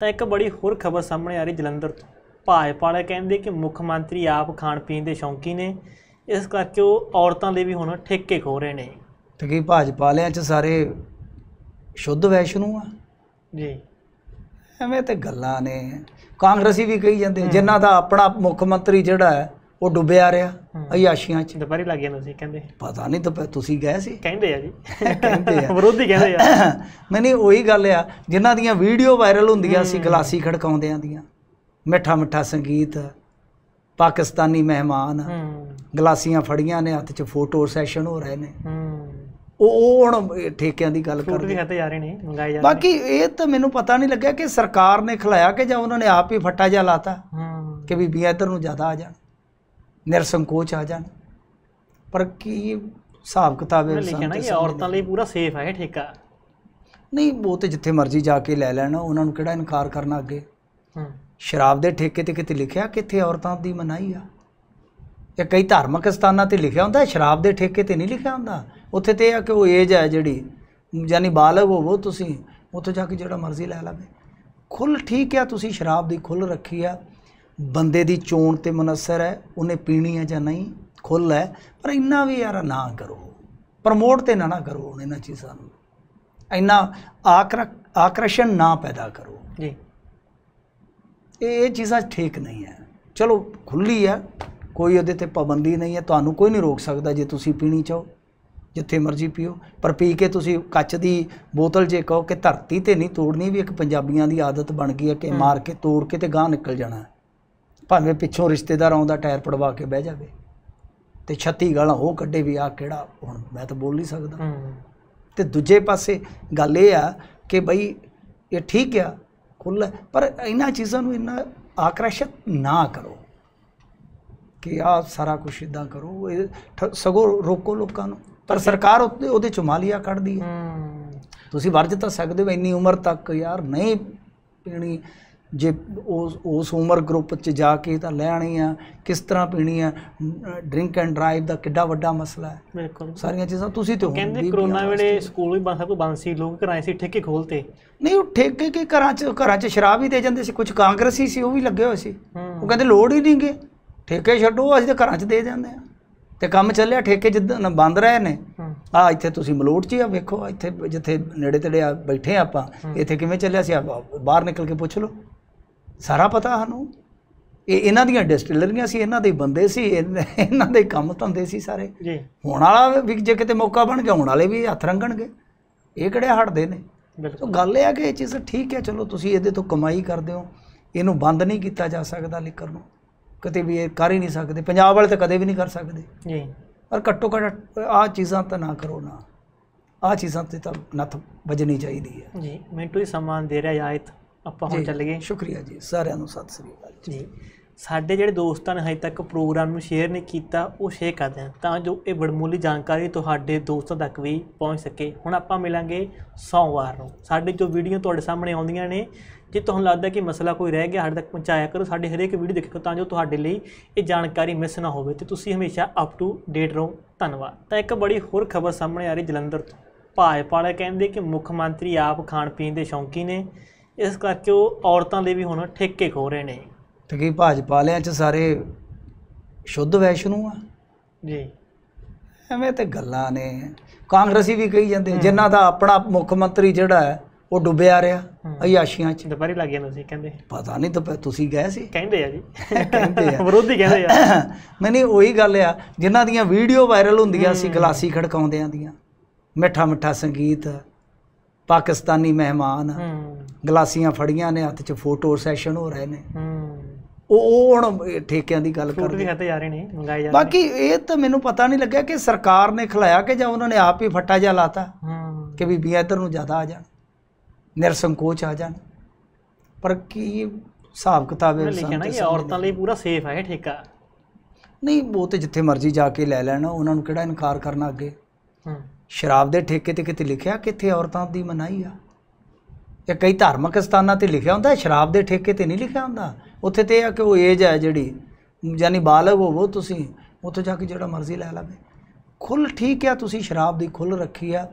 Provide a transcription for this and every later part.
ਤਾਂ ਇੱਕ ਬੜੀ ਹੋਰ ਖਬਰ ਸਾਹਮਣੇ ਆ ਰਹੀ ਜਲੰਧਰ ਤੋਂ ਭਾਜਪਾਲੇ ਕਹਿੰਦੇ ਕਿ ਮੁੱਖ ਮੰਤਰੀ ਆਪ ਖਾਣ ਪੀਣ ਦੇ ਸ਼ੌਂਕੀ ਨੇ ਇਸ ਕਰਕੇ ਉਹ ਔਰਤਾਂ ਦੇ ਵੀ ਹੁਣ ਠੇਕੇ ਖੋ ਰਹੇ ਨੇ ਤੇ ਕੀ ਭਾਜਪਾਲਿਆਂ 'ਚ ਸਾਰੇ ਸ਼ੁੱਧ ਵੈਸ਼ਨੂ ਆ ਜੀ ਐਵੇਂ ਤੇ ਗੱਲਾਂ ਨੇ ਕਾਂਗਰਸੀ ਵੀ ਕਹੀ ਜਾਂਦੇ ਜਿਨ੍ਹਾਂ ਦਾ ਆਪਣਾ ਮੁੱਖ ਮੰਤਰੀ ਜਿਹੜਾ ਹੈ ਉਹ ਡੁੱਬਿਆ ਰਿਹਾ ਅਯਾਸ਼ੀਆਂ ਚ ਦੁਪਹਿਰੇ ਲੱਗ ਜਾਂਦਾ ਸੀ ਕਹਿੰਦੇ ਪਤਾ ਨਹੀਂ ਤਾਂ ਤੁਸੀਂ ਗਏ ਸੀ ਕਹਿੰਦੇ ਆ ਜੀ ਕਹਿੰਦੇ ਆ ਵਿਰੋਧੀ ਕਹਿੰਦੇ ਆ ਨਹੀਂ ਨਹੀਂ ਉਹੀ ਗੱਲ ਆ ਜਿਨ੍ਹਾਂ ਦੀਆਂ ਵੀਡੀਓ ਵਾਇਰਲ ਹੁੰਦੀਆਂ ਸੀ ਗਲਾਸੀ ਖੜਕਾਉਂਦਿਆਂ ਦੀਆਂ ਮਿੱਠਾ ਮਿੱਠਾ ਸੰਗੀਤ ਪਾਕਿਸਤਾਨੀ ਮਹਿਮਾਨ ਗਲਾਸੀਆਂ ਫੜੀਆਂ ਨੇ ਹੱਥ 'ਚ ਫੋਟੋ ਸੈਸ਼ਨ ਹੋ ਰਹੇ ਨੇ ਉਹ ਉਹ ਹੁਣ ਠੇਕਿਆਂ ਦੀ ਗੱਲ ਕਰਦੇ ਨੇ ਤੇ ਜਾ ਰਹੇ ਨੇ ਮੰਗਾਏ ਜਾ ਬਾਕੀ ਇਹ ਤਾਂ ਮੈਨੂੰ ਪਤਾ ਨਹੀਂ ਲੱਗਿਆ ਕਿ ਸਰਕਾਰ ਨੇ ਖਿਲਾਇਆ ਕਿ ਜਾਂ ਉਹਨਾਂ ਨੇ ਆਪ ਹੀ ਫੱਟਾ ਜਾ ਲਾਤਾ ਕਿ ਬੀਬੀਆਂ ਇੱਧਰ ਨੂੰ ਜ਼ਿਆਦਾ ਆ ਜਾਣ ਨਿਰਸੰਕੋਚ ਆ ਜਾਣ ਪਰ ਕੀ ਹਿਸਾਬ ਕਿਤਾਬ ਹੈ ਲਿਖਿਆ ਨਾ ਕਿ ਔਰਤਾਂ ਲਈ ਪੂਰਾ ਸੇਫ ਹੈ ਇਹ ਠੇਕਾ ਨਹੀਂ ਉਹ ਤੇ ਜਿੱਥੇ ਮਰਜ਼ੀ ਜਾ ਕੇ ਲੈ ਲੈਣ ਉਹਨਾਂ ਨੂੰ ਕਿਹੜਾ ਇਨਕਾਰ ਕਰਨਾ ਅੱਗੇ ਸ਼ਰਾਬ ਦੇ ਠੇਕੇ ਤੇ ਕਿਤੇ ਲਿਖਿਆ ਕਿੱਥੇ ਔਰਤਾਂ ਦੀ ਮਨਾਹੀ ਆ ਇਹ ਕਈ ਧਾਰਮਿਕ ਸਥਾਨਾਂ ਤੇ ਲਿਖਿਆ ਹੁੰਦਾ ਸ਼ਰਾਬ ਦੇ ਠੇਕੇ ਤੇ ਨਹੀਂ ਲਿਖਿਆ ਹੁੰਦਾ ਉੱਥੇ ਤੇ ਆ ਕਿ ਉਹ ਏਜ ਹੈ ਜਿਹੜੀ ਯਾਨੀ ਬਾਲਗ ਹੋਵੋ ਤੁਸੀਂ ਉੱਥੇ ਜਾ ਕੇ ਜਿਹੜਾ ਮਰਜ਼ੀ ਲੈ ਲਵੇ ਖੁੱਲ ਠੀਕ ਆ ਤੁਸੀਂ ਸ਼ਰਾਬ ਦੀ ਖੁੱਲ ਰੱਖੀ ਆ ਬੰਦੇ ਦੀ ਚੋਣ ਤੇ ਮਨਸਰ ਹੈ ਉਹਨੇ ਪੀਣੀ ਹੈ ਜਾਂ ਨਹੀਂ ਖੁੱਲ ਹੈ ਪਰ ਇੰਨਾ ਵੀ ਯਾਰ ਨਾ ਕਰੋ ਪ੍ਰਮੋਟ ਤੇ ਨਾ ਨਾ ਕਰੋ ਉਹਨਾਂ ਇਹਨਾਂ ਚੀਜ਼ਾਂ ਨੂੰ ਇੰਨਾ ਆਕਰਸ਼ਣ ਨਾ ਪੈਦਾ ਕਰੋ ਜੀ ਇਹ ਚੀਜ਼ਾਂ ਠੀਕ ਨਹੀਂ ਹੈ ਚਲੋ ਖੁੱਲੀ ਹੈ ਕੋਈ ਉਹਦੇ ਤੇ ਪਾਬੰਦੀ ਨਹੀਂ ਹੈ ਤੁਹਾਨੂੰ ਕੋਈ ਨਹੀਂ ਰੋਕ ਸਕਦਾ ਜੇ ਤੁਸੀਂ ਪੀਣੀ ਚਾਹੋ ਜਿੱਥੇ ਮਰਜ਼ੀ ਪੀਓ ਪਰ ਪੀ ਕੇ ਤੁਸੀਂ ਕੱਚ ਦੀ ਬੋਤਲ ਜੇ ਕਹੋ ਕਿ ਧਰਤੀ ਤੇ ਨਹੀਂ ਤੋੜਨੀ ਵੀ ਇੱਕ ਪੰਜਾਬੀਆਂ ਦੀ ਆਦਤ ਬਣ ਗਈ ਹੈ ਕਿ ਮਾਰ ਕੇ ਤੋੜ ਕੇ ਤੇ ਗਾਂ ਨਿਕਲ ਜਾਣਾ ਭਾਵੇਂ ਪਿੱਛੋਂ ਰਿਸ਼ਤੇਦਾਰ ਆਉਂਦਾ ਟਾਇਰ ਪੜਵਾ ਕੇ ਬਹਿ ਜਾਵੇ ਤੇ 36 ਗਾਲਾਂ ਉਹ ਕੱਢੇ ਵੀ ਆ ਕਿਹੜਾ ਹੁਣ ਮੈਂ ਤਾਂ ਬੋਲ ਨਹੀਂ ਸਕਦਾ ਤੇ ਦੂਜੇ ਪਾਸੇ ਗੱਲ ਇਹ ਆ ਕਿ ਬਈ ਇਹ ਠੀਕ ਆ ਖੁੱਲ ਪਰ ਇਹਨਾਂ ਚੀਜ਼ਾਂ ਨੂੰ ਇੰਨਾ ਆਕਰਸ਼ਿਤ ਨਾ ਕਰੋ ਕਿ ਆ ਸਾਰਾ ਕੁਝ ਇਦਾਂ ਕਰੋ ਸਗੋ ਰੋਕੋ ਲੋਕਾਂ ਨੂੰ ਪਰ ਸਰਕਾਰ ਉਹਦੇ ਚੁਮਾਲੀਆ ਕੱਢਦੀ ਹੈ ਤੁਸੀਂ ਵਰਜ ਤਾਂ ਸਕਦੇ ਹੋ ਇੰਨੀ ਉਮਰ ਤੱਕ ਯਾਰ ਨਹੀਂ ਪੀਣੀ ਜੇ ਉਸ ਉਸ ਉਮਰ ਗਰੁੱਪ 'ਚ ਜਾ ਕੇ ਤਾਂ ਲੈਣੀ ਆ ਕਿਸ ਤਰ੍ਹਾਂ ਪੀਣੀ ਆ ਡਰਿੰਕ ਐਂਡ ਡਰਾਈਵ ਦਾ ਕਿੱਡਾ ਵੱਡਾ ਮਸਲਾ ਹੈ ਬਿਲਕੁਲ ਸਾਰੀਆਂ ਚੀਜ਼ਾਂ ਤੁਸੀਂ ਤੇ ਕਹਿੰਦੇ ਕਰੋਨਾ ਵੇਲੇ ਸਕੂਲ ਵੀ ਬੰਦ ਸਭ ਬੰਦ ਸੀ ਲੋਕ ਘਰਾਂ ਸੀ ਠੇਕੇ ਖੋਲਤੇ ਨਹੀਂ ਉਹ ਠੇਕੇ ਕੇ ਘਰਾਂ 'ਚ ਘਰਾਂ 'ਚ ਸ਼ਰਾਬ ਵੀ ਦੇ ਜਾਂਦੇ ਸੀ ਕੁਝ ਕਾਂਗਰਸੀ ਸੀ ਉਹ ਵੀ ਲੱਗੇ ਹੋਏ ਸੀ ਉਹ ਕਹਿੰਦੇ ਲੋੜ ਹੀ ਨਹੀਂ ਗੇ ਠੇਕੇ ਛੱਡੋ ਅਸੀਂ ਤਾਂ ਘਰਾਂ 'ਚ ਦੇ ਜਾਂਦੇ ਆ ਤੇ ਕੰਮ ਚੱਲਿਆ ਠੇਕੇ ਜਿੱਦਾਂ ਬੰਦ ਰਹੇ ਨੇ ਆ ਇੱਥੇ ਤੁਸੀਂ ਮਲੋਟ 'ਚ ਆ ਵੇਖੋ ਇੱਥੇ ਜਿੱਥੇ ਨੇੜੇ ਤੇੜੇ ਆ ਬੈਠੇ ਆਪਾਂ ਇੱਥੇ ਕਿਵੇਂ ਚੱਲਿਆ ਸੀ ਬਾਹਰ ਨਿਕਲ ਕੇ ਪੁੱਛ ਲਓ ਸਾਰਾ ਪਤਾ ਸਾਨੂੰ ਇਹ ਇਹਨਾਂ ਦੀਆਂ ਡਿਸਟਿਲਰੀਆਂ ਸੀ ਇਹਨਾਂ ਦੇ ਬੰਦੇ ਸੀ ਇਹਨਾਂ ਦੇ ਕੰਮ ਧੰਦੇ ਸੀ ਸਾਰੇ ਜੀ ਹੁਣ ਵਾਲਾ ਵੀ ਜੇ ਕਿਤੇ ਮੌਕਾ ਬਣ ਗਿਆ ਹੁਣ ਵਾਲੇ ਵੀ ਹੱਥ ਰੰਗਣਗੇ ਇਹ ਕਿਹੜੇ ਹਟਦੇ ਨੇ ਬਿਲਕੁਲ ਗੱਲ ਇਹ ਆ ਕਿ ਇਹ ਚੀਜ਼ ਠੀਕ ਹੈ ਚਲੋ ਤੁਸੀਂ ਇਹਦੇ ਤੋਂ ਕਮਾਈ ਕਰਦੇ ਹੋ ਇਹਨੂੰ ਬੰਦ ਨਹੀਂ ਕੀਤਾ ਜਾ ਸਕਦਾ ਲਿਕਰ ਨੂੰ ਕਿਤੇ ਵੀ ਇਹ ਕਰ ਹੀ ਨਹੀਂ ਸਕਦੇ ਪੰਜਾਬ ਵਾਲੇ ਤਾਂ ਕਦੇ ਵੀ ਨਹੀਂ ਕਰ ਸਕਦੇ ਜੀ ਪਰ ਘੱਟੋ ਘੱਟ ਆ ਚੀਜ਼ਾਂ ਤਾਂ ਨਾ ਕਰੋ ਨਾ ਆ ਚੀਜ਼ਾਂ ਤੇ ਤਾਂ ਨੱਥ ਵੱਜਣੀ ਚਾਹੀਦੀ ਹੈ ਜੀ ਮੈਂ ਤੁਹਾਨੂੰ ਸਮਾਨ ਦੇ ਰਿਹਾ ਆਇਤ ਆਪਾਂ ਹੁਣ ਚੱਲ ਗਏ ਸ਼ੁਕਰੀਆ ਜੀ ਸਾਰਿਆਂ ਨੂੰ ਸਤਿ ਸ੍ਰੀ ਅਕਾਲ ਜੀ ਸਾਡੇ ਜਿਹੜੇ ਦੋਸਤਾਂ ਨੇ ਹਜੇ ਤੱਕ ਪ੍ਰੋਗਰਾਮ ਨੂੰ ਸ਼ੇਅਰ ਨਹੀਂ ਕੀਤਾ ਉਹ ਸ਼ੇਅਰ ਕਰ ਦੇਣ ਤਾਂ ਜੋ ਇਹ ਵਡਮੁੱਲੀ ਜਾਣਕਾਰੀ ਤੁਹਾਡੇ ਦੋਸਤਾਂ ਤੱਕ ਵੀ ਪਹੁੰਚ ਸਕੇ ਹੁਣ ਆਪਾਂ ਮਿਲਾਂਗੇ ਸੋਮਵਾਰ ਨੂੰ ਸਾਡੇ ਜੋ ਵੀਡੀਓ ਤੁਹਾਡੇ ਸਾਹਮਣੇ ਆਉਂਦੀਆਂ ਨੇ ਜੇ ਤੁਹਾਨੂੰ ਲੱਗਦਾ ਕਿ ਮਸਲਾ ਕੋਈ ਰਹਿ ਗਿਆ ਸਾਡੇ ਤੱਕ ਪਹੁੰਚਾਇਆ ਕਰੋ ਸਾਡੇ ਹਰੇਕ ਵੀਡੀਓ ਦੇਖੋ ਤਾਂ ਜੋ ਤੁਹਾਡੇ ਲਈ ਇਹ ਜਾਣਕਾਰੀ ਮਿਸ ਨਾ ਹੋਵੇ ਤੇ ਤੁਸੀਂ ਹਮੇਸ਼ਾ ਅਪ ਟੂ ਡੇਟ ਰਹੋ ਧੰਨਵਾਦ ਤਾਂ ਇੱਕ ਬੜੀ ਹੋਰ ਖਬਰ ਸਾਹਮਣੇ ਆ ਰਹੀ ਜਲੰਧਰ ਤੋਂ ਭਾਜਪਾ ਪਾਲੇ ਕਹਿੰਦੇ ਕਿ ਮੁੱਖ ਮੰਤਰੀ ਆਪ ਖਾਣ ਪੀਣ ਦੇ ਸ਼ੌਂਕੀ ਨੇ ਇਸ ਕਰਕੇ ਉਹ ਔਰਤਾਂ ਦੇ ਵੀ ਹੁਣ ਠੇਕੇ ਖੋ ਰਹੇ ਨੇ ਤੇ ਕੀ ਭਾਜਪਾ ਲਿਆਂ 'ਚ ਸਾਰੇ ਸ਼ੁੱਧ ਵੈਸ਼ਨੂ ਆ ਜੀ ਐਵੇਂ ਤੇ ਗੱਲਾਂ ਨੇ ਕਾਂਗਰਸੀ ਵੀ ਕਹੀ ਜਾਂਦੇ ਜਿਨ੍ਹਾਂ ਦਾ ਆਪਣਾ ਮੁੱਖ ਮੰਤਰੀ ਜਿਹੜਾ ਹੈ ਉਹ ਡੁੱਬਿਆ ਰਿਹਾ ਅਯਾਸ਼ੀਆਂ 'ਚ ਦੁਪਹਿਰੀ ਲੱਗ ਜਾਂਦਾ ਸੀ ਕਹਿੰਦੇ ਪਤਾ ਨਹੀਂ ਤਾਂ ਤੁਸੀਂ ਗਏ ਸੀ ਕਹਿੰਦੇ ਆ ਜੀ ਕਹਿੰਦੇ ਆ ਵਿਰੋਧੀ ਕਹਿੰਦੇ ਆ ਨਹੀਂ ਨਹੀਂ ਉਹੀ ਗੱਲ ਆ ਜਿਨ੍ਹਾਂ ਦੀਆਂ ਵੀਡੀਓ ਵਾਇਰਲ ਹੁੰਦੀਆਂ ਸੀ ਗਲਾਸੀ ਖੜਕਾਉਂਦਿਆਂ ਦੀਆਂ ਮਿੱਠਾ ਮਿੱਠਾ ਸੰਗੀਤ ਪਾਕਿਸਤਾਨੀ ਮਹਿਮਾਨ ਗਲਾਸੀਆਂ ਫੜੀਆਂ ਨੇ ਹੱਥ 'ਚ ਫੋਟੋ ਸੈਸ਼ਨ ਹੋ ਰਹੇ ਨੇ ਉਹ ਉਹ ਹੁਣ ਠੇਕਿਆਂ ਦੀ ਗੱਲ ਕਰਦੇ ਵੀ ਹੱਥ ਜਾ ਰਹੇ ਨੇ ਮੰਗਾਏ ਜਾ ਬਾਕੀ ਇਹ ਤਾਂ ਮੈਨੂੰ ਪਤਾ ਨਹੀਂ ਲੱਗਿਆ ਕਿ ਸਰਕਾਰ ਨੇ ਖਲਾਇਆ ਕਿ ਜਾਂ ਉਹਨਾਂ ਨੇ ਆਪ ਹੀ ਫੱਟਾ ਜਾ ਲਾਤਾ ਕਿ ਵੀ ਬੀਬੀਆਂ ਇੱਧਰ ਨੂੰ ਜ਼ਿਆਦਾ ਆ ਜਾਣ ਨਿਰਸੰਕੋਚ ਆ ਜਾਣ ਪਰ ਕੀ ਹਿਸਾਬ ਕਿਤਾਬ ਹੈ ਲਿਖਿਆ ਨਾ ਕਿ ਔਰਤਾਂ ਲਈ ਪੂਰਾ ਸੇਫ ਹੈ ਠੇਕਾ ਨਹੀਂ ਉਹ ਤੇ ਜਿੱਥੇ ਮਰਜ਼ੀ ਜਾ ਕੇ ਲੈ ਲੈਣਾ ਉਹਨਾਂ ਨੂੰ ਕਿਹੜਾ ਇਨਕਾਰ ਕਰਨਾ ਅੱਗੇ ਹੂੰ ਸ਼ਰਾਬ ਦੇ ਠੇਕੇ ਤੇ ਕਿਤੇ ਲਿਖਿਆ ਕਿੱਥੇ ਔਰਤਾਂ ਦੀ ਮਨਾਹੀ ਆ ਇਹ ਕਈ ਧਾਰਮਿਕ ਸਥਾਨਾਂ ਤੇ ਲਿਖਿਆ ਹੁੰਦਾ ਸ਼ਰਾਬ ਦੇ ਠੇਕੇ ਤੇ ਨਹੀਂ ਲਿਖਿਆ ਹੁੰਦਾ ਉੱਥੇ ਤੇ ਆ ਕਿ ਉਹ ਏਜ ਹੈ ਜਿਹੜੀ ਯਾਨੀ ਬਾਲਗ ਹੋਵੋ ਤੁਸੀਂ ਉੱਥੇ ਜਾ ਕੇ ਜਿਹੜਾ ਮਰਜ਼ੀ ਲੈ ਲਵੇ ਖੁੱਲ ਠੀਕ ਆ ਤੁਸੀਂ ਸ਼ਰਾਬ ਦੀ ਖੁੱਲ ਰੱਖੀ ਆ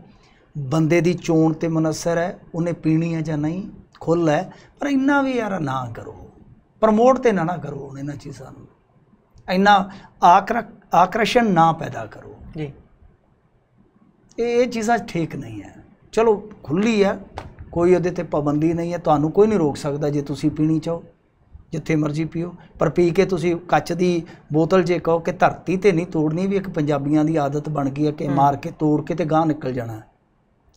ਬੰਦੇ ਦੀ ਚੋਣ ਤੇ ਮਨਸਰ ਹੈ ਉਹਨੇ ਪੀਣੀ ਹੈ ਜਾਂ ਨਹੀਂ ਖੁੱਲ ਹੈ ਪਰ ਇੰਨਾ ਵੀ ਯਾਰ ਨਾ ਕਰੋ ਪ੍ਰਮੋਟ ਤੇ ਨਾ ਨਾ ਕਰੋ ਇਹਨਾਂ ਚੀਜ਼ਾਂ ਨੂੰ ਇੰਨਾ ਆਕਰਸ਼ਣ ਨਾ ਪੈਦਾ ਕਰੋ ਜੀ ਇਹ ਇਹ ਚੀਜ਼ਾਂ ਠੀਕ ਨਹੀਂ ਹੈ ਚਲੋ ਖੁੱਲੀ ਹੈ ਕੋਈ ਉਹਦੇ ਤੇ ਪਾਬੰਦੀ ਨਹੀਂ ਹੈ ਤੁਹਾਨੂੰ ਕੋਈ ਨਹੀਂ ਰੋਕ ਸਕਦਾ ਜੇ ਤੁਸੀਂ ਪੀਣੀ ਚਾਹੋ ਜਿੱਥੇ ਮਰਜ਼ੀ ਪੀਓ ਪਰ ਪੀ ਕੇ ਤੁਸੀਂ ਕੱਚ ਦੀ ਬੋਤਲ ਜੇ ਕਹੋ ਕਿ ਧਰਤੀ ਤੇ ਨਹੀਂ ਤੋੜਨੀ ਵੀ ਇੱਕ ਪੰਜਾਬੀਆਂ ਦੀ ਆਦਤ ਬਣ ਗਈ ਹੈ ਕਿ ਮਾਰ ਕੇ ਤੋੜ ਕੇ ਤੇ ਗਾਂ ਨਿਕਲ ਜਾਣਾ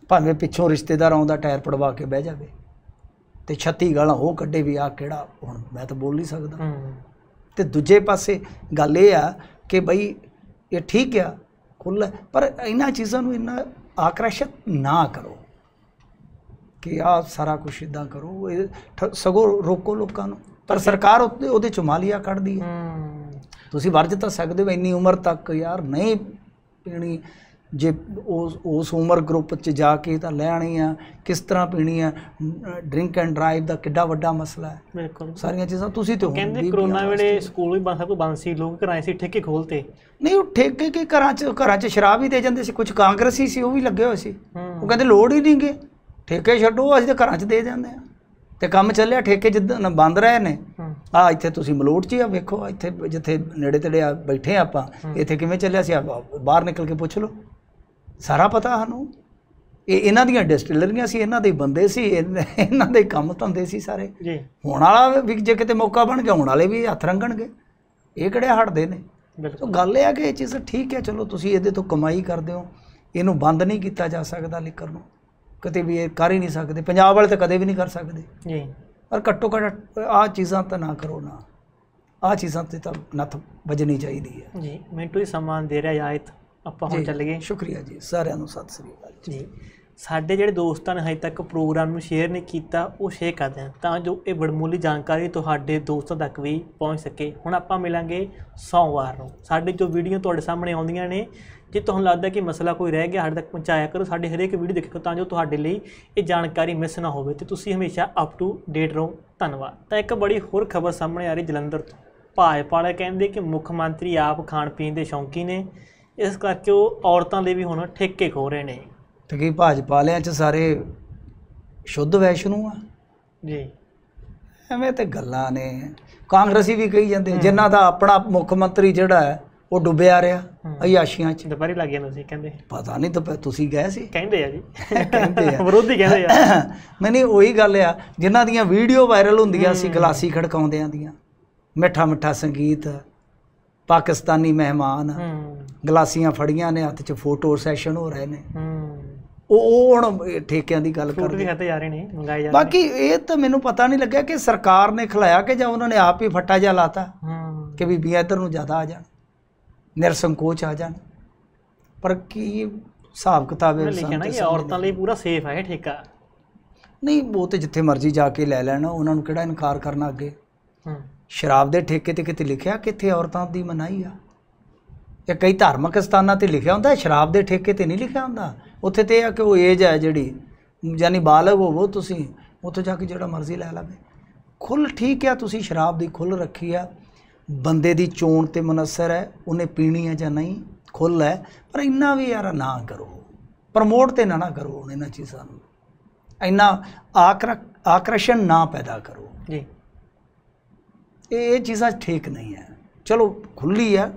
ਭਾਵੇਂ ਪਿੱਛੋਂ ਰਿਸ਼ਤੇਦਾਰ ਆਉਂਦਾ ਟਾਇਰ ਪੜਵਾ ਕੇ ਬਹਿ ਜਾਵੇ ਤੇ 36 ਗਾਲਾਂ ਉਹ ਕੱਢੇ ਵੀ ਆ ਕਿਹੜਾ ਹੁਣ ਮੈਂ ਤਾਂ ਬੋਲ ਨਹੀਂ ਸਕਦਾ ਤੇ ਦੂਜੇ ਪਾਸੇ ਗੱਲ ਇਹ ਆ ਕਿ ਬਈ ਇਹ ਠੀਕ ਆ ਖੁੱਲ ਪਰ ਇਹਨਾਂ ਚੀਜ਼ਾਂ ਨੂੰ ਇਹਨਾਂ ਆਕਰਸ਼ਿਤ ਨਾ ਕਰੋ ਕਿ ਆ ਸਾਰਾ ਕੁਝ ਇਦਾਂ ਕਰੋ ਸਗੋ ਰੋਕੋ ਲੋਕਾਂ ਨੂੰ ਪਰ ਸਰਕਾਰ ਉਹਦੇ ਚ ਮਾਲੀਆ ਕੱਢਦੀ ਹੈ ਤੁਸੀਂ ਵਰਜ ਤਾਂ ਸਕਦੇ ਹੋ ਇੰਨੀ ਉਮਰ ਤੱਕ ਯਾਰ ਨਹੀਂ ਪੀਣੀ ਜੇ ਉਸ ਉਸ ਉਮਰ ਗਰੁੱਪ 'ਚ ਜਾ ਕੇ ਤਾਂ ਲੈਣੀ ਆ ਕਿਸ ਤਰ੍ਹਾਂ ਪੀਣੀ ਆ ਡਰਿੰਕ ਐਂਡ ਡਰਾਈਵ ਦਾ ਕਿੱਡਾ ਵੱਡਾ ਮਸਲਾ ਹੈ ਬਿਲਕੁਲ ਸਾਰੀਆਂ ਚੀਜ਼ਾਂ ਤੁਸੀਂ ਤੇ ਕਹਿੰਦੇ ਕਰੋਨਾ ਵੇਲੇ ਸਕੂਲ ਵੀ ਬੰਦ ਸਭ ਬੰਦ ਸੀ ਲੋਕ ਘਰਾਂ ਸੀ ਠੇਕੇ ਖੋਲਤੇ ਨਹੀਂ ਉਹ ਠੇਕੇ ਕੇ ਘਰਾਂ 'ਚ ਘਰਾਂ 'ਚ ਸ਼ਰਾਬ ਵੀ ਦੇ ਜਾਂਦੇ ਸੀ ਕੁਝ ਕਾਂਗਰਸੀ ਸੀ ਉਹ ਵੀ ਲੱਗੇ ਹੋਏ ਸੀ ਉਹ ਕਹਿੰਦੇ ਲੋੜ ਹੀ ਨਹੀਂ ਗੇ ਠੇਕੇ ਛੱਡੋ ਅਸੀਂ ਤਾਂ ਘਰਾਂ 'ਚ ਦੇ ਜਾਂਦੇ ਆ ਤੇ ਕੰਮ ਚੱਲਿਆ ਠੇਕੇ ਜਿੱਦਾਂ ਬੰਦ ਰਹੇ ਨੇ ਆ ਇੱਥੇ ਤੁਸੀਂ ਮਲੋਟ 'ਚ ਆ ਵੇਖੋ ਇੱਥੇ ਜਿੱਥੇ ਨੇੜੇ ਤੇੜੇ ਆ ਬੈਠੇ ਆਪਾਂ ਇੱਥੇ ਕਿਵੇਂ ਚੱਲਿਆ ਸੀ ਬਾਹਰ ਨਿਕਲ ਕੇ ਪੁੱਛ ਲਓ ਸਾਰਾ ਪਤਾ ਸਾਨੂੰ ਇਹ ਇਹਨਾਂ ਦੀਆਂ ਡਿਸਟਿਲਰੀਆਂ ਸੀ ਇਹਨਾਂ ਦੇ ਬੰਦੇ ਸੀ ਇਹਨਾਂ ਦੇ ਕੰਮ ਧੰਦੇ ਸੀ ਸਾਰੇ ਜੀ ਹੁਣ ਵਾਲਾ ਵੀ ਜੇ ਕਿਤੇ ਮੌਕਾ ਬਣ ਗਿਆ ਹੁਣ ਵਾਲੇ ਵੀ ਹੱਥ ਰੰਗਣਗੇ ਇਹ ਕਿਹੜੇ ਹਟਦੇ ਨੇ ਬਿਲਕੁਲ ਗੱਲ ਇਹ ਆ ਕਿ ਇਹ ਚੀਜ਼ ਠੀਕ ਹੈ ਚਲੋ ਤੁਸੀਂ ਇਹਦੇ ਤੋਂ ਕਮਾਈ ਕਰਦੇ ਹੋ ਇਹਨੂੰ ਬੰਦ ਨਹੀਂ ਕੀਤਾ ਜਾ ਸਕਦਾ ਲਿਕਰ ਨੂੰ ਕਿਤੇ ਵੀ ਇਹ ਕਰ ਹੀ ਨਹੀਂ ਸਕਦੇ ਪੰਜਾਬ ਵਾਲੇ ਤਾਂ ਕਦੇ ਵੀ ਨਹੀਂ ਕਰ ਸਕਦੇ ਜੀ ਪਰ ਘੱਟੋ ਘੱਟ ਆ ਚੀਜ਼ਾਂ ਤਾਂ ਨਾ ਕਰੋ ਨਾ ਆ ਚੀਜ਼ਾਂ ਤੇ ਤਾਂ ਨੱਥ ਵੱਜਣੀ ਚਾਹੀਦੀ ਹੈ ਜੀ ਮੈਂ ਤੁਹਾਨੂੰ ਸਮਾਨ ਦੇ ਰਿਹਾ ਆਇਤ ਆਪਾਂ ਹੁਣ ਚੱਲ ਗਏ ਸ਼ੁਕਰੀਆ ਜੀ ਸਾਰਿਆਂ ਨੂੰ ਸਤਿ ਸ੍ਰੀ ਅਕਾਲ ਜੀ ਸਾਡੇ ਜਿਹੜੇ ਦੋਸਤਾਂ ਨੇ ਹਜੇ ਤੱਕ ਪ੍ਰੋਗਰਾਮ ਨੂੰ ਸ਼ੇਅਰ ਨਹੀਂ ਕੀਤਾ ਉਹ ਸ਼ੇਅਰ ਕਰ ਦੇਣ ਤਾਂ ਜੋ ਇਹ ਵਡਮੂਲੀ ਜਾਣਕਾਰੀ ਤੁਹਾਡੇ ਦੋਸਤਾਂ ਤੱਕ ਵੀ ਪਹੁੰਚ ਸਕੇ ਹੁਣ ਆਪਾਂ ਮਿਲਾਂਗੇ ਸੋਮਵਾਰ ਨੂੰ ਸਾਡੇ ਜੋ ਵੀਡੀਓ ਤੁਹਾਡੇ ਸਾਹਮਣੇ ਆਉਂਦੀਆਂ ਨੇ ਜੇ ਤੁਹਾਨੂੰ ਲੱਗਦਾ ਕਿ ਮਸਲਾ ਕੋਈ ਰਹਿ ਗਿਆ ਸਾਡੇ ਤੱਕ ਪਹੁੰਚਾਇਆ ਕਰੋ ਸਾਡੇ ਹਰੇਕ ਵੀਡੀਓ ਦੇਖੋ ਤਾਂ ਜੋ ਤੁਹਾਡੇ ਲਈ ਇਹ ਜਾਣਕਾਰੀ ਮਿਸ ਨਾ ਹੋਵੇ ਤੇ ਤੁਸੀਂ ਹਮੇਸ਼ਾ ਅਪ ਟੂ ਡੇਟ ਰਹੋ ਧੰਨਵਾਦ ਤਾਂ ਇੱਕ ਬੜੀ ਹੋਰ ਖਬਰ ਸਾਹਮਣੇ ਆ ਰਹੀ ਜਲੰਧਰ ਤੋਂ ਭਾਜਪਾ ਵਾਲੇ ਕਹਿੰਦੇ ਕਿ ਮੁੱਖ ਮੰਤਰੀ ਆਪ ਖਾਣ ਪੀਣ ਦੇ ਸ਼ੌਂਕੀ ਨੇ ਇਸ ਕਰਕੇ ਉਹ ਔਰਤਾਂ ਦੇ ਵੀ ਹੁਣ ਠੇਕੇ ਖੋ ਰਹੇ ਨੇ ਤੇ ਕੀ ਭਾਜਪਾ ਲਿਆਂ ਚ ਸਾਰੇ ਸ਼ੁੱਧ ਵੈਸ਼ਨੂ ਆ ਜੀ ਐਵੇਂ ਤੇ ਗੱਲਾਂ ਨੇ ਕਾਂਗਰਸੀ ਵੀ ਕਹੀ ਜਾਂਦੇ ਜਿਨ੍ਹਾਂ ਦਾ ਆਪਣਾ ਮੁੱਖ ਮੰਤਰੀ ਜਿਹੜਾ ਹੈ ਉਹ ਡੁੱਬਿਆ ਰਿਹਾ ਅਯਾਸ਼ੀਆਂ ਚ ਦੁਪਹਿਰੇ ਲੱਗ ਗਿਆ ਸੀ ਕਹਿੰਦੇ ਪਤਾ ਨਹੀਂ ਤਾਂ ਤੁਸੀਂ ਗਏ ਸੀ ਕਹਿੰਦੇ ਆ ਜੀ ਕਹਿੰਦੇ ਆ ਵਿਰੋਧੀ ਕਹਿੰਦੇ ਆ ਨਹੀਂ ਨਹੀਂ ਉਹੀ ਗੱਲ ਆ ਜਿਨ੍ਹਾਂ ਦੀਆਂ ਵੀਡੀਓ ਵਾਇਰਲ ਹੁੰਦੀਆਂ ਸੀ ਗਲਾਸੀ ਖੜਕਾਉਂਦਿਆਂ ਦੀਆਂ ਮਿੱਠਾ ਮਿੱਠਾ ਸੰਗੀਤ ਪਾਕਿਸਤਾਨੀ ਮਹਿਮਾਨ ਗਲਾਸੀਆਂ ਫੜੀਆਂ ਨੇ ਹੱਥ 'ਚ ਫੋਟੋ ਸੈਸ਼ਨ ਹੋ ਰਹੇ ਨੇ ਉਹ ਉਹ ਹੁਣ ਠੇਕਿਆਂ ਦੀ ਗੱਲ ਕਰਦੇ ਨੇ ਹੱਥ ਜਾ ਰਹੇ ਨੇ ਮੰਗਾਏ ਜਾ ਬਾਕੀ ਇਹ ਤਾਂ ਮੈਨੂੰ ਪਤਾ ਨਹੀਂ ਲੱਗਿਆ ਕਿ ਸਰਕਾਰ ਨੇ ਖਲਾਇਆ ਕਿ ਜਾਂ ਉਹਨਾਂ ਨੇ ਆਪ ਹੀ ਫੱਟਾ ਜਾ ਲਾਤਾ ਕਿ ਵੀ ਬੀਬੀਆਂ ਇਧਰ ਨੂੰ ਜ਼ਿਆਦਾ ਆ ਜਾਣ ਨਿਰਸੰਕੋਚ ਆ ਜਾਣ ਪਰ ਕੀ ਹਿਸਾਬ ਕਿਤਾਬ ਹੈ ਲਿਖਿਆ ਨਾ ਕਿ ਔਰਤਾਂ ਲਈ ਪੂਰਾ ਸੇਫ ਹੈ ਠੇਕਾ ਨਹੀਂ ਉਹ ਤੇ ਜਿੱਥੇ ਮਰਜ਼ੀ ਜਾ ਕੇ ਲੈ ਲੈਣ ਉਹਨਾਂ ਨੂੰ ਕਿਹੜਾ ਇਨਕਾਰ ਕਰਨਾ ਅੱਗੇ ਸ਼ਰਾਬ ਦੇ ਠੇਕੇ ਤੇ ਕਿਤੇ ਲਿਖਿਆ ਕਿ ਇੱਥੇ ਔਰਤਾਂ ਦੀ ਮਨਾਹੀ ਆ ਤੇ ਕਈ ਧਾਰਮਿਕ ਸਥਾਨਾਂ ਤੇ ਲਿਖਿਆ ਹੁੰਦਾ ਸ਼ਰਾਬ ਦੇ ਠੇਕੇ ਤੇ ਨਹੀਂ ਲਿਖਿਆ ਹੁੰਦਾ ਉੱਥੇ ਤੇ ਆ ਕਿ ਉਹ ਏਜ ਹੈ ਜਿਹੜੀ ਯਾਨੀ ਬਾਲਗ ਹੋਵੋ ਤੁਸੀਂ ਉੱਥੇ ਜਾ ਕੇ ਜਿਹੜਾ ਮਰਜ਼ੀ ਲੈ ਲਵੇ ਖੁੱਲ ਠੀਕ ਹੈ ਤੁਸੀਂ ਸ਼ਰਾਬ ਦੀ ਖੁੱਲ ਰੱਖੀ ਆ ਬੰਦੇ ਦੀ ਚੋਣ ਤੇ ਮਨਸਰ ਹੈ ਉਹਨੇ ਪੀਣੀ ਹੈ ਜਾਂ ਨਹੀਂ ਖੁੱਲ ਹੈ ਪਰ ਇੰਨਾ ਵੀ ਯਾਰ ਨਾ ਕਰੋ ਪ੍ਰਮੋਟ ਤੇ ਨਾ ਨਾ ਕਰੋ ਉਹਨਾਂ ਚੀਜ਼ਾਂ ਨੂੰ ਇੰਨਾ ਆਕਰਸ਼ਣ ਨਾ ਪੈਦਾ ਕਰੋ ਜੀ ਇਹ ਇਹ ਚੀਜ਼ਾਂ ਠੀਕ ਨਹੀਂ ਹੈ ਚਲੋ ਖੁੱਲੀ ਆ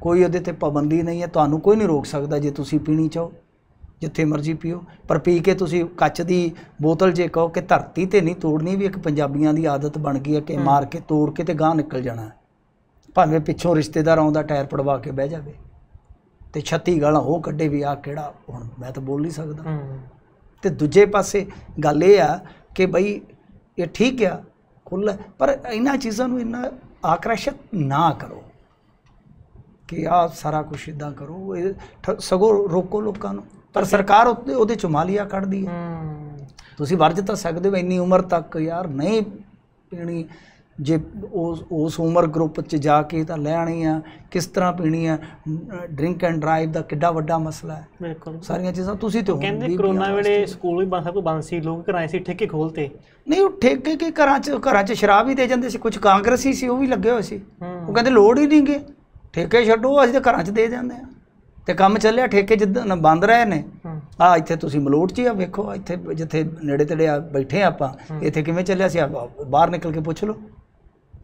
ਕੋਈ ਉਹਦੇ ਤੇ ਪਾਬੰਦੀ ਨਹੀਂ ਹੈ ਤੁਹਾਨੂੰ ਕੋਈ ਨਹੀਂ ਰੋਕ ਸਕਦਾ ਜੇ ਤੁਸੀਂ ਪੀਣੀ ਚਾਹੋ ਜਿੱਥੇ ਮਰਜ਼ੀ ਪੀਓ ਪਰ ਪੀ ਕੇ ਤੁਸੀਂ ਕੱਚ ਦੀ ਬੋਤਲ ਜੇ ਕਹੋ ਕਿ ਧਰਤੀ ਤੇ ਨਹੀਂ ਤੋੜਨੀ ਵੀ ਇੱਕ ਪੰਜਾਬੀਆਂ ਦੀ ਆਦਤ ਬਣ ਗਈ ਹੈ ਕਿ ਮਾਰ ਕੇ ਤੋੜ ਕੇ ਤੇ ਗਾਂ ਨਿਕਲ ਜਾਣਾ ਭਾਵੇਂ ਪਿੱਛੋਂ ਰਿਸ਼ਤੇਦਾਰ ਆਉਂਦਾ ਟਾਇਰ ਪੜਵਾ ਕੇ ਬਹਿ ਜਾਵੇ ਤੇ 36 ਗਾਲ ਉਹ ਕੱਢੇ ਵੀ ਆ ਕਿਹੜਾ ਹੁਣ ਮੈਂ ਤਾਂ ਬੋਲ ਨਹੀਂ ਸਕਦਾ ਤੇ ਦੂਜੇ ਪਾਸੇ ਗੱਲ ਇਹ ਆ ਕਿ ਬਈ ਇਹ ਠੀਕ ਆ ਖੁੱਲ ਪਰ ਇਹਨਾਂ ਚੀਜ਼ਾਂ ਨੂੰ ਇੰਨਾ ਆਕਰਸ਼ਿਤ ਨਾ ਕਰੋ ਕਿ ਆ ਸਾਰਾ ਕੁਝ ਇਦਾਂ ਕਰੋ ਸਗੋ ਰੋਕੋ ਲੋਕਾਂ ਨੂੰ ਪਰ ਸਰਕਾਰ ਉਹਦੇ ਚ ਮਾਲੀਆ ਕੱਢਦੀ ਹੈ ਤੁਸੀਂ ਵਰਜ ਤਾਂ ਸਕਦੇ ਹੋ ਇੰਨੀ ਉਮਰ ਤੱਕ ਯਾਰ ਨਹੀਂ ਪੀਣੀ ਜੇ ਉਸ ਉਸ ਉਮਰ ਗਰੁੱਪ 'ਚ ਜਾ ਕੇ ਤਾਂ ਲੈਣੀ ਆ ਕਿਸ ਤਰ੍ਹਾਂ ਪੀਣੀ ਆ ਡਰਿੰਕ ਐਂਡ ਡਰਾਈਵ ਦਾ ਕਿੱਡਾ ਵੱਡਾ ਮਸਲਾ ਹੈ ਬਿਲਕੁਲ ਸਾਰੀਆਂ ਚੀਜ਼ਾਂ ਤੁਸੀਂ ਤੇ ਕਹਿੰਦੇ ਕਰੋਨਾ ਵੇਲੇ ਸਕੂਲ ਵੀ ਬੰਦ ਸਭ ਬੰਦ ਸੀ ਲੋਕ ਕਰਾਏ ਸੀ ਠੇਕੇ ਖੋਲਤੇ ਨਹੀਂ ਉਹ ਠੇਕੇ ਕੇ ਘਰਾਂ 'ਚ ਘਰਾਂ 'ਚ ਸ਼ਰਾਬ ਹੀ ਦੇ ਜਾਂਦੇ ਸੀ ਕੁਝ ਕਾਂਗਰਸੀ ਸੀ ਉਹ ਵੀ ਲੱਗੇ ਹੋਏ ਸੀ ਉਹ ਕਹਿੰਦੇ ਲੋੜ ਹੀ ਨਹੀਂਗੇ ਠੇਕੇ ਛੱਡੋ ਅਸੀਂ ਤਾਂ ਘਰਾਂ 'ਚ ਦੇ ਜਾਂਦੇ ਆ ਤੇ ਕੰਮ ਚੱਲਿਆ ਠੇਕੇ ਜਿੱਦਾਂ ਬੰਦ ਰਹੇ ਨੇ ਆ ਇੱਥੇ ਤੁਸੀਂ ਮਲੋਟ 'ਚ ਆ ਵੇਖੋ ਇੱਥੇ ਜਿੱਥੇ ਨੇੜੇ ਤੇੜੇ ਆ ਬੈਠੇ ਆਪਾਂ ਇੱਥੇ ਕਿਵੇਂ ਚੱਲਿਆ ਸੀ ਬਾਹਰ ਨਿਕਲ ਕੇ ਪੁੱਛ ਲਓ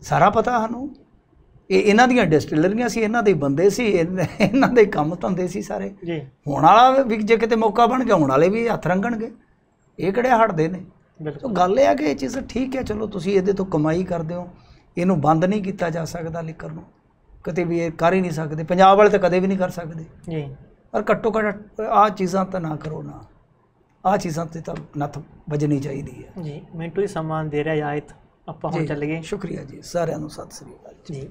ਸਾਰਾ ਪਤਾ ਸਾਨੂੰ ਇਹ ਇਹਨਾਂ ਦੀਆਂ ਡਿਸਟਿਲਰੀਆਂ ਸੀ ਇਹਨਾਂ ਦੇ ਬੰਦੇ ਸੀ ਇਹਨਾਂ ਦੇ ਕੰਮ ਧੰਦੇ ਸੀ ਸਾਰੇ ਜੀ ਹੁਣ ਵਾਲਾ ਵੀ ਜੇ ਕਿਤੇ ਮੌਕਾ ਬਣ ਗਿਆ ਹੁਣ ਵਾਲੇ ਵੀ ਹੱਥ ਰੰਗਣਗੇ ਇਹ ਕਿਹੜੇ ਹਟਦੇ ਨੇ ਬਿਲਕੁਲ ਗੱਲ ਇਹ ਆ ਕਿ ਇਹ ਚੀਜ਼ ਠੀਕ ਹੈ ਚਲੋ ਤੁਸੀਂ ਇਹਦੇ ਤੋਂ ਕਮਾਈ ਕਰਦੇ ਹੋ ਇਹਨੂੰ ਬੰਦ ਨਹੀਂ ਕੀਤਾ ਜਾ ਸਕਦਾ ਲਿਕਰ ਨੂੰ ਕਦੇ ਵੀ ਇਹ ਕਰ ਹੀ ਨਹੀਂ ਸਕਦੇ ਪੰਜਾਬ ਵਾਲੇ ਤਾਂ ਕਦੇ ਵੀ ਨਹੀਂ ਕਰ ਸਕਦੇ ਜੀ ਪਰ ਘੱਟੋ ਘੱਟ ਆ ਚੀਜ਼ਾਂ ਤਾਂ ਨਾ ਕਰੋ ਨਾ ਆ ਚੀਜ਼ਾਂ ਤੇ ਤਾਂ ਨੱਥ ਵਜਣੀ ਚਾਹੀਦੀ ਹੈ ਜੀ ਮੈਂ ਹੀ ਸਮਾਨ ਦੇ ਰਿਹਾ ਆਇਤ ਆਪਾਂ ਹੁਣ ਚੱਲ ਗਏ ਸ਼ੁਕਰੀਆ ਜੀ ਸਾਰਿਆਂ ਨੂੰ ਸਤਿ ਸ੍ਰੀ ਅਕਾਲ ਜੀ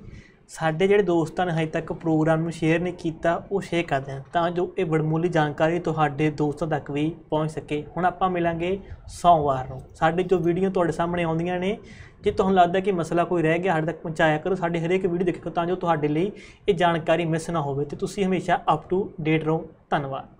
ਸਾਡੇ ਜਿਹੜੇ ਦੋਸਤਾਂ ਨੇ ਹਜੇ ਤੱਕ ਪ੍ਰੋਗਰਾਮ ਨੂੰ ਸ਼ੇਅਰ ਨਹੀਂ ਕੀਤਾ ਉਹ ਸ਼ੇਅਰ ਕਰ ਦੇਣ ਤਾਂ ਜੋ ਇਹ ਵਡਮੂਲੀ ਜਾਣਕਾਰੀ ਤੁਹਾਡੇ ਦੋਸਤਾਂ ਤੱਕ ਵੀ ਪਹੁੰਚ ਸਕੇ ਹੁਣ ਆਪਾਂ ਮਿਲਾਂਗੇ ਸੋਮਵਾਰ ਨੂੰ ਸਾਡੇ ਜੋ ਵੀਡੀਓ ਤੁਹਾਡੇ ਸਾਹਮਣੇ ਆਉਂਦੀਆਂ ਨੇ ਜੇ ਤੁਹਾਨੂੰ ਲੱਗਦਾ ਕਿ ਮਸਲਾ ਕੋਈ ਰਹਿ ਗਿਆ ਸਾਡੇ ਤੱਕ ਪਹੁੰਚਾਇਆ ਕਰੋ ਸਾਡੇ ਹਰੇਕ ਵੀਡੀਓ ਦੇਖੋ ਤਾਂ ਜੋ ਤੁਹਾਡੇ ਲਈ ਇਹ ਜਾਣਕਾਰੀ ਮਿਸ ਨਾ ਹੋਵੇ ਤੇ ਤੁਸੀਂ ਹਮੇਸ਼ਾ ਅਪ ਟੂ ਡੇਟ ਰਹੋ ਧੰਨਵਾਦ